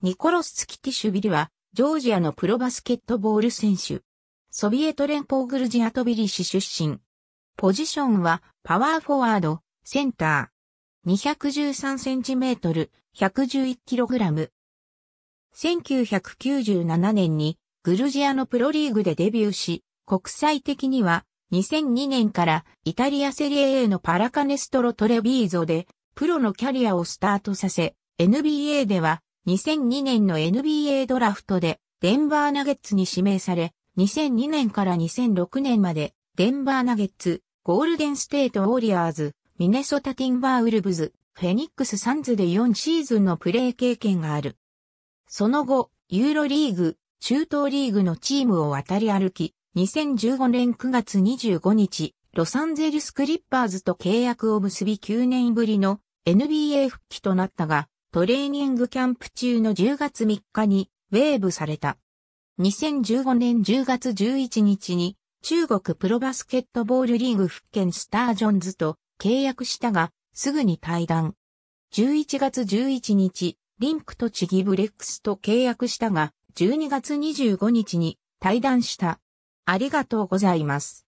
ニコロス・ツキティシュビリは、ジョージアのプロバスケットボール選手。ソビエト連邦グルジアトビリシ出身。ポジションは、パワーフォワード、センター。213センチメートル、111キログラム。1997年に、グルジアのプロリーグでデビューし、国際的には、2002年からイタリアセリエ A のパラカネストロ・トレビーゾで、プロのキャリアをスタートさせ、NBA では2002年の NBA ドラフトでデンバーナゲッツに指名され、2002年から2006年までデンバーナゲッツ、ゴールデンステートウォリアーズ、ミネソタティンバーウルブズ、フェニックスサンズで4シーズンのプレー経験がある。その後、ユーロリーグ、中東リーグのチームを渡り歩き、2015年9月25日、ロサンゼルスクリッパーズと契約を結び9年ぶりの NBA 復帰となったが、トレーニングキャンプ中の10月3日にウェーブされた。2015年10月11日に中国プロバスケットボールリーグ復権スタージョンズと契約したが、すぐに退団。11月11日、リンクとチギブレックスと契約したが、12月25日に退団した。ありがとうございます。